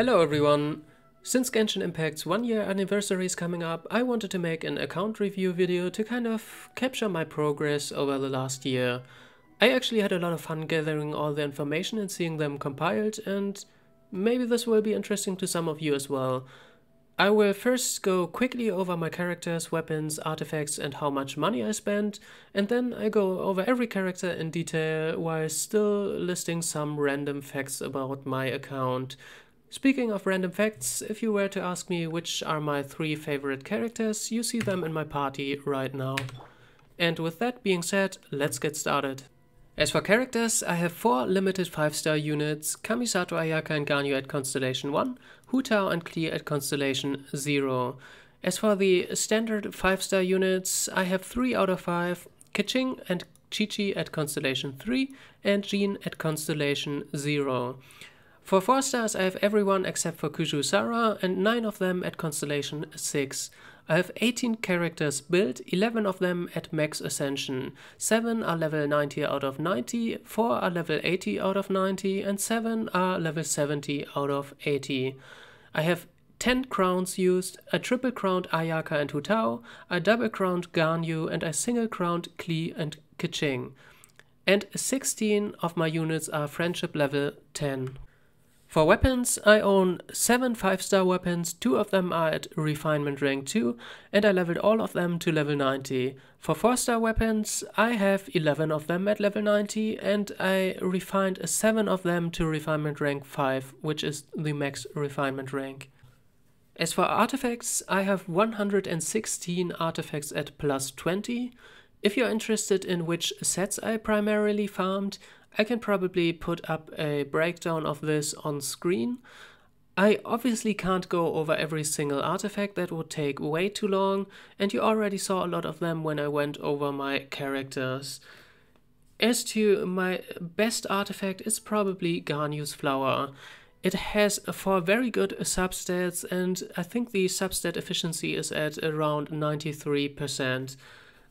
Hello everyone! Since Genshin Impact's one year anniversary is coming up, I wanted to make an account review video to kind of capture my progress over the last year. I actually had a lot of fun gathering all the information and seeing them compiled and maybe this will be interesting to some of you as well. I will first go quickly over my characters, weapons, artifacts and how much money I spent, and then I go over every character in detail while still listing some random facts about my account. Speaking of random facts, if you were to ask me which are my three favorite characters, you see them in my party right now. And with that being said, let's get started. As for characters, I have four limited 5-star units, Kamisato Ayaka and Ganyu at Constellation 1, Hutao and Klee at Constellation 0. As for the standard 5-star units, I have 3 out of 5, Kiching and Chichi at Constellation 3 and Jean at Constellation 0. For 4 stars I have everyone except for Kuju Sara and 9 of them at Constellation 6. I have 18 characters built, 11 of them at max ascension. 7 are level 90 out of 90, 4 are level 80 out of 90 and 7 are level 70 out of 80. I have 10 crowns used, a triple crowned Ayaka and Hutao, a double crowned Ganyu, and a single crowned Klee and Kiching. And 16 of my units are friendship level 10. For weapons, I own 7 5-star weapons, 2 of them are at refinement rank 2, and I leveled all of them to level 90. For 4-star weapons, I have 11 of them at level 90, and I refined 7 of them to refinement rank 5, which is the max refinement rank. As for artifacts, I have 116 artifacts at plus 20. If you're interested in which sets I primarily farmed, I can probably put up a breakdown of this on screen. I obviously can't go over every single artifact, that would take way too long, and you already saw a lot of them when I went over my characters. As to my best artifact, it's probably Garnius Flower. It has four very good substats, and I think the substat efficiency is at around 93%.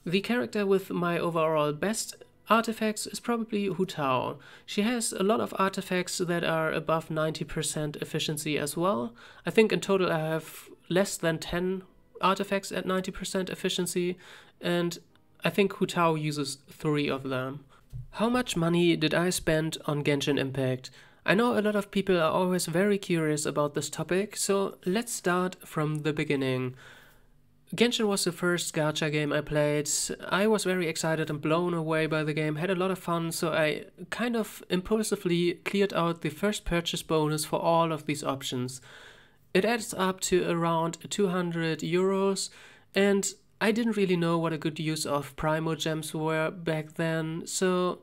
The character with my overall best Artifacts is probably Hu Tao. She has a lot of artifacts that are above 90% efficiency as well. I think in total I have less than 10 artifacts at 90% efficiency and I think Hu Tao uses 3 of them. How much money did I spend on Genshin Impact? I know a lot of people are always very curious about this topic, so let's start from the beginning. Genshin was the first gacha game I played. I was very excited and blown away by the game, had a lot of fun, so I kind of impulsively cleared out the first purchase bonus for all of these options. It adds up to around 200 euros, and I didn't really know what a good use of Primo gems were back then, so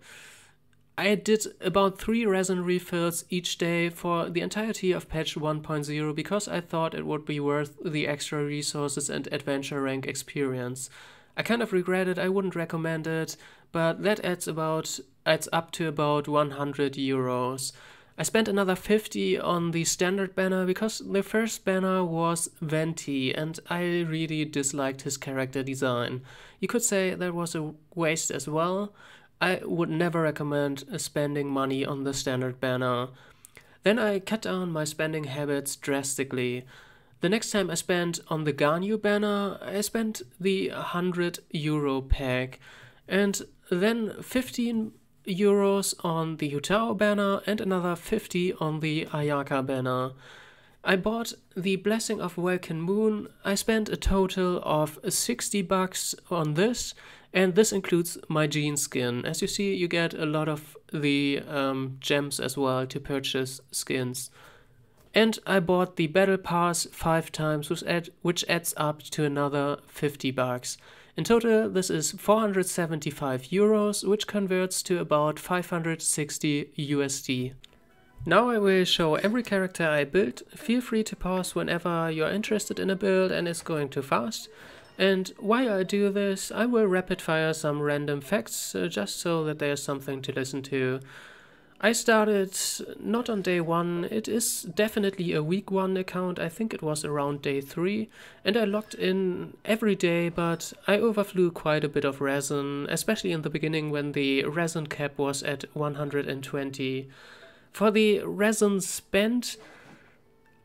I did about three resin refills each day for the entirety of patch 1.0 because I thought it would be worth the extra resources and adventure rank experience. I kind of regret it, I wouldn't recommend it, but that adds about adds up to about 100 euros. I spent another 50 on the standard banner because the first banner was Venti and I really disliked his character design. You could say that was a waste as well. I would never recommend spending money on the standard banner. Then I cut down my spending habits drastically. The next time I spent on the Ganyu banner, I spent the 100 euro pack, and then 15 euros on the Utao banner and another 50 on the Ayaka banner. I bought the Blessing of Welkin Moon. I spent a total of 60 bucks on this and this includes my jean skin. As you see, you get a lot of the um, gems as well to purchase skins. And I bought the battle pass five times, which, add, which adds up to another 50 bucks. In total, this is 475 euros, which converts to about 560 USD. Now I will show every character I built. Feel free to pause whenever you're interested in a build and it's going too fast. And while I do this, I will rapid fire some random facts uh, just so that there's something to listen to. I started not on day one, it is definitely a week one account, I think it was around day three, and I logged in every day, but I overflew quite a bit of resin, especially in the beginning when the resin cap was at 120. For the resin spent,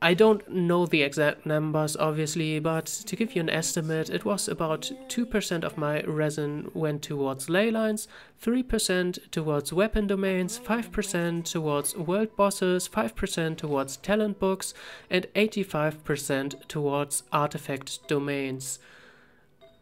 I don't know the exact numbers obviously, but to give you an estimate, it was about 2% of my resin went towards ley lines, 3% towards weapon domains, 5% towards world bosses, 5% towards talent books, and 85% towards artifact domains.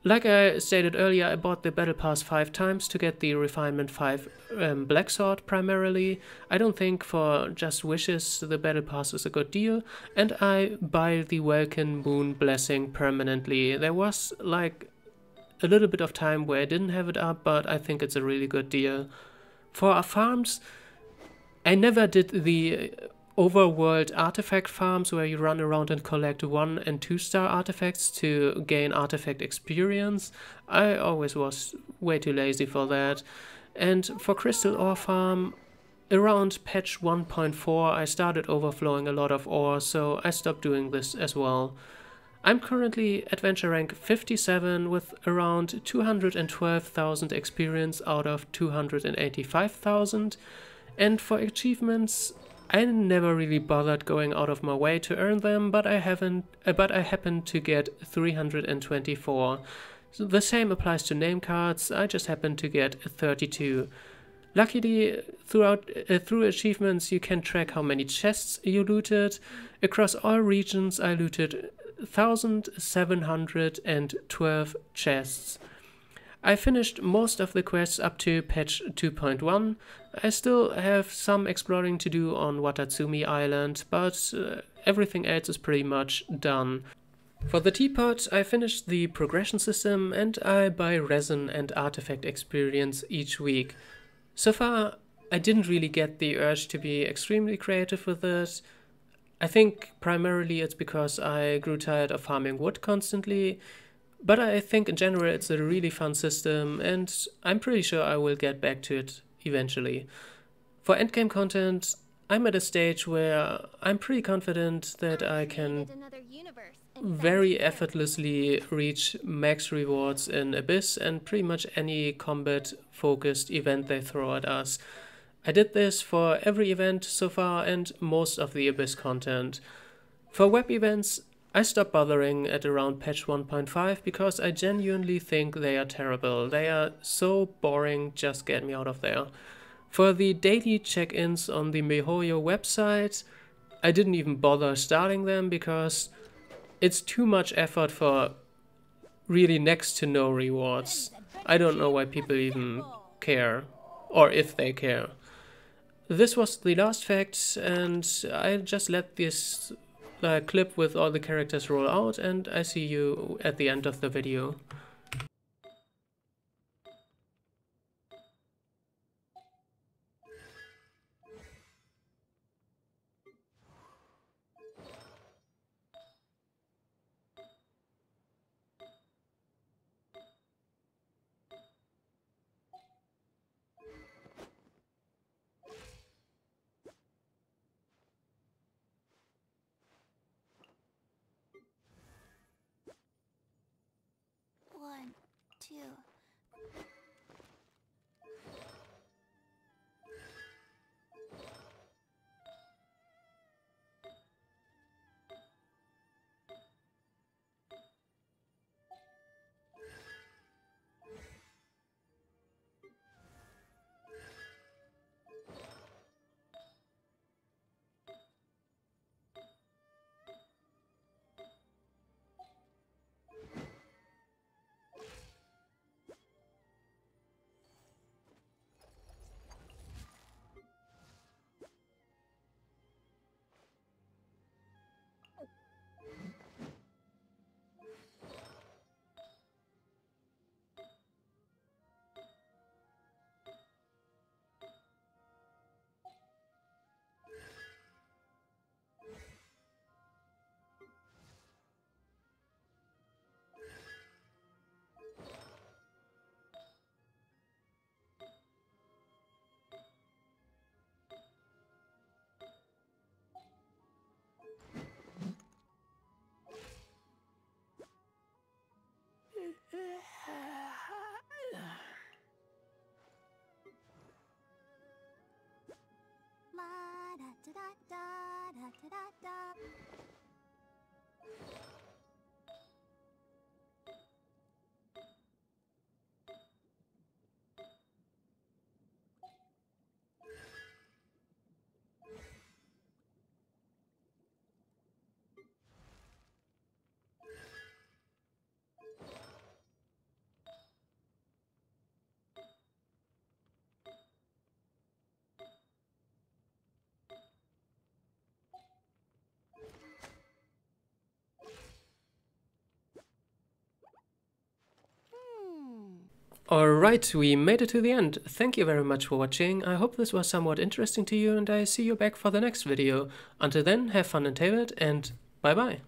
Like I stated earlier, I bought the Battle Pass 5 times to get the Refinement 5 um, Black Sword primarily. I don't think for just wishes the Battle Pass is a good deal. And I buy the Welkin Moon Blessing permanently. There was like a little bit of time where I didn't have it up, but I think it's a really good deal. For our farms, I never did the overworld artifact farms where you run around and collect one and two star artifacts to gain artifact experience. I always was way too lazy for that. And for crystal ore farm, around patch 1.4 I started overflowing a lot of ore, so I stopped doing this as well. I'm currently adventure rank 57 with around 212,000 experience out of 285,000. And for achievements, I never really bothered going out of my way to earn them, but I haven't uh, but I happened to get 324. So the same applies to name cards, I just happened to get 32. Luckily, throughout uh, through achievements you can track how many chests you looted. Across all regions I looted 1712 chests. I finished most of the quests up to patch 2.1, I still have some exploring to do on Watatsumi Island, but uh, everything else is pretty much done. For the teapot, I finished the progression system and I buy resin and artifact experience each week. So far, I didn't really get the urge to be extremely creative with it. I think primarily it's because I grew tired of farming wood constantly, but I think in general it's a really fun system and I'm pretty sure I will get back to it eventually. For endgame content, I'm at a stage where I'm pretty confident that I can very effortlessly reach max rewards in Abyss and pretty much any combat focused event they throw at us. I did this for every event so far and most of the Abyss content. For web events, I stopped bothering at around patch 1.5 because I genuinely think they are terrible. They are so boring, just get me out of there. For the daily check-ins on the MiHoYo website, I didn't even bother starting them because it's too much effort for really next to no rewards. I don't know why people even care, or if they care. This was the last fact, and I just let this uh, clip with all the characters roll out and I see you at the end of the video. too. Alright, we made it to the end. Thank you very much for watching. I hope this was somewhat interesting to you and I see you back for the next video. Until then, have fun and tail it and bye bye.